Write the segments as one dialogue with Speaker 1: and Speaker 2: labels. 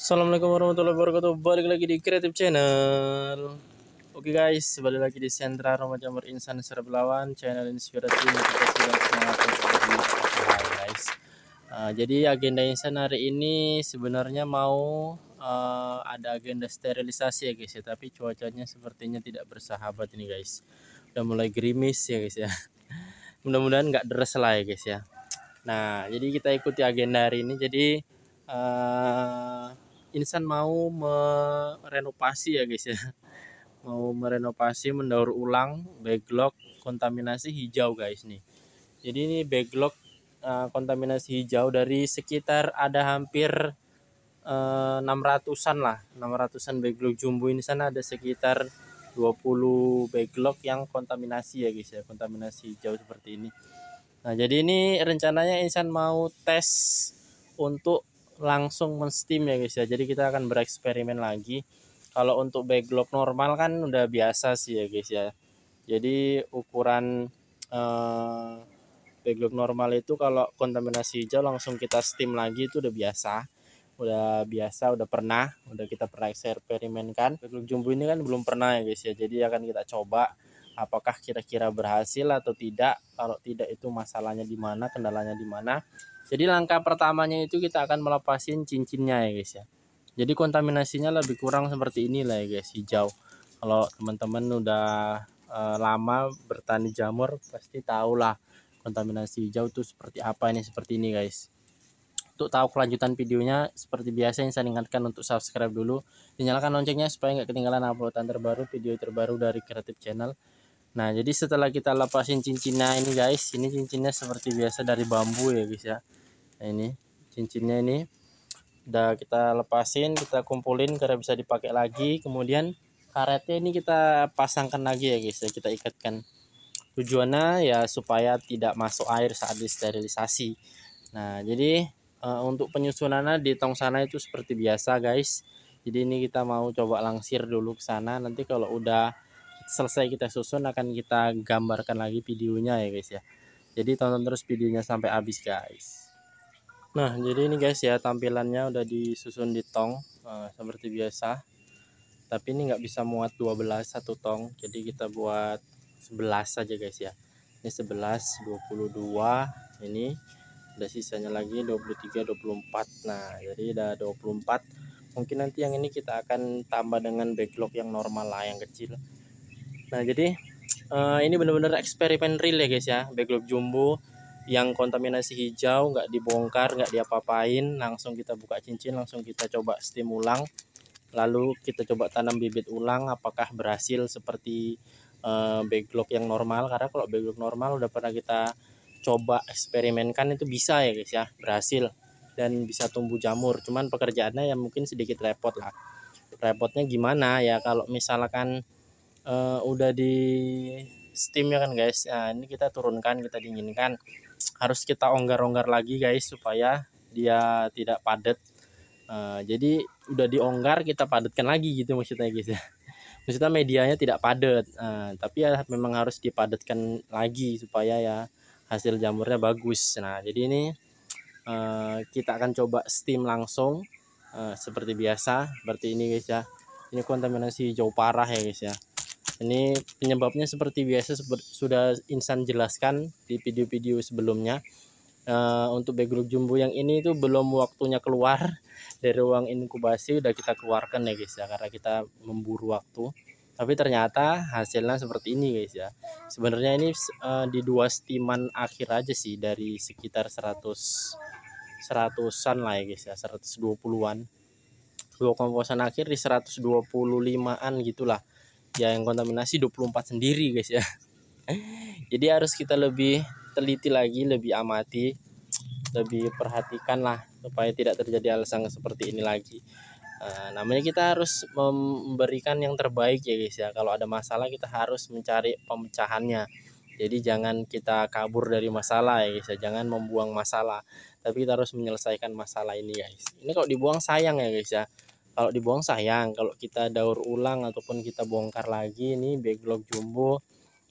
Speaker 1: Assalamualaikum warahmatullahi wabarakatuh Balik lagi di Creative Channel Oke okay guys, balik lagi di sentra rumah jamur insan serbelawan Channel Inspirasi motivasi, dan semangat guys uh, Jadi agenda insan hari ini sebenarnya mau uh, ada agenda sterilisasi ya guys ya Tapi cuacanya sepertinya tidak bersahabat ini guys Udah mulai gerimis ya guys ya Mudah-mudahan gak deres lah ya guys ya Nah, jadi kita ikuti agenda hari ini. Jadi uh, Insan mau merenovasi ya guys ya mau merenovasi mendaur ulang backlog kontaminasi hijau guys nih jadi ini backlog uh, kontaminasi hijau dari sekitar ada hampir uh, eh, 600-an lah 600-an backlog jumbo ini sana ada sekitar 20 backlog yang kontaminasi ya guys ya kontaminasi hijau seperti ini nah jadi ini rencananya Insan mau tes untuk langsung men-steam ya guys ya. Jadi kita akan bereksperimen lagi. Kalau untuk backlog normal kan udah biasa sih ya guys ya. Jadi ukuran eh, backlog normal itu kalau kontaminasi hijau langsung kita steam lagi itu udah biasa. Udah biasa, udah pernah, udah kita pernah eksperimenkan. Backlog jumbo ini kan belum pernah ya guys ya. Jadi akan kita coba apakah kira-kira berhasil atau tidak kalau tidak itu masalahnya di mana kendalanya di mana jadi langkah pertamanya itu kita akan melepasin cincinnya ya guys ya jadi kontaminasinya lebih kurang seperti inilah ya guys hijau kalau teman-teman udah e, lama bertani jamur pasti tahulah kontaminasi hijau itu seperti apa ini seperti ini guys untuk tahu kelanjutan videonya seperti biasa yang saya ingatkan untuk subscribe dulu dinyalakan loncengnya supaya nggak ketinggalan uploadan terbaru video terbaru dari kreatif channel Nah jadi setelah kita lepasin cincinnya ini guys ini cincinnya seperti biasa dari bambu ya guys ya nah, ini cincinnya ini udah kita lepasin kita kumpulin karena bisa dipakai lagi kemudian karetnya ini kita pasangkan lagi ya guys ya kita ikatkan tujuannya ya supaya tidak masuk air saat disterilisasi nah jadi uh, untuk penyusunannya di tong sana itu seperti biasa guys jadi ini kita mau coba langsir dulu ke sana nanti kalau udah selesai kita susun akan kita gambarkan lagi videonya ya guys ya jadi tonton terus videonya sampai habis guys nah jadi ini guys ya tampilannya udah disusun di tong uh, seperti biasa tapi ini nggak bisa muat 12 satu tong jadi kita buat 11 saja guys ya ini 11 22 ini ada sisanya lagi 23 24 nah jadi ada 24 mungkin nanti yang ini kita akan tambah dengan backlog yang normal lah yang kecil nah jadi uh, ini benar-benar eksperimen real ya guys ya backlog jumbo yang kontaminasi hijau nggak dibongkar nggak diapa-apain langsung kita buka cincin langsung kita coba stimulang ulang lalu kita coba tanam bibit ulang apakah berhasil seperti uh, backlog yang normal karena kalau backlog normal udah pernah kita coba eksperimenkan itu bisa ya guys ya berhasil dan bisa tumbuh jamur cuman pekerjaannya ya mungkin sedikit repot lah repotnya gimana ya kalau misalkan uh, udah di steam ya kan guys nah ini kita turunkan kita dinginkan harus kita onggar-onggar lagi guys supaya dia tidak padat uh, jadi udah dionggar kita padatkan lagi gitu maksudnya guys ya maksudnya medianya tidak padat uh, tapi ya memang harus dipadatkan lagi supaya ya hasil jamurnya bagus nah jadi ini uh, kita akan coba steam langsung uh, seperti biasa seperti ini guys ya ini kontaminasi jauh parah ya guys ya ini penyebabnya seperti biasa sudah insan jelaskan di video-video sebelumnya uh, untuk background jumbo yang ini itu belum waktunya keluar dari ruang inkubasi udah kita keluarkan ya guys ya karena kita memburu waktu tapi ternyata hasilnya seperti ini guys ya sebenarnya ini uh, di dua stiman akhir aja sih dari sekitar 100 seratusan lah ya guys ya 120-an dua komposan akhir di 125-an gitulah ya yang kontaminasi 24 sendiri guys ya jadi harus kita lebih teliti lagi lebih amati lebih perhatikan lah supaya tidak terjadi alasan seperti ini lagi uh, namanya kita harus memberikan yang terbaik ya guys ya kalau ada masalah kita harus mencari pemecahannya jadi jangan kita kabur dari masalah ya guys ya jangan membuang masalah tapi kita harus menyelesaikan masalah ini guys ini kalau dibuang sayang ya guys ya kalau dibuang sayang kalau kita daur ulang ataupun kita bongkar lagi ini backlog jumbo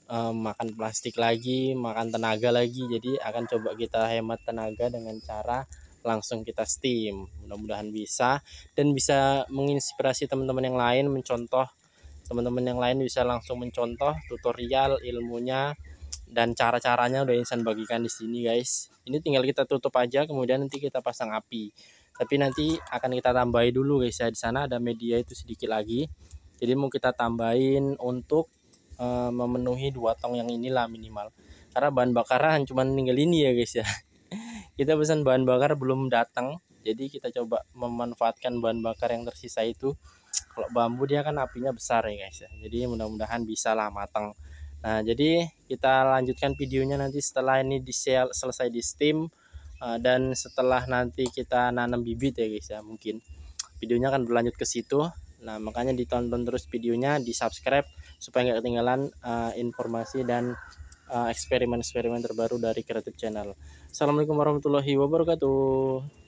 Speaker 1: um, makan plastik lagi makan tenaga lagi jadi akan coba kita hemat tenaga dengan cara langsung kita steam mudah-mudahan bisa dan bisa menginspirasi teman-teman yang lain mencontoh teman-teman yang lain bisa langsung mencontoh tutorial ilmunya dan cara-caranya udah insan bagikan di sini guys ini tinggal kita tutup aja kemudian nanti kita pasang api tapi nanti akan kita tambahin dulu guys ya di sana ada media itu sedikit lagi jadi mau kita tambahin untuk e, memenuhi dua tong yang inilah minimal karena bahan bakaran cuma tinggal ini ya guys ya kita pesan bahan bakar belum datang jadi kita coba memanfaatkan bahan bakar yang tersisa itu kalau bambu dia kan apinya besar ya guys ya jadi mudah-mudahan bisa lah matang nah jadi kita lanjutkan videonya nanti setelah ini di sel selesai di steam Eh, dan setelah nanti kita nanam bibit ya guys ya mungkin videonya akan berlanjut ke situ nah makanya ditonton terus videonya di subscribe supaya nggak ketinggalan uh, informasi dan eh, eksperimen-eksperimen terbaru dari kreatif channel assalamualaikum warahmatullahi wabarakatuh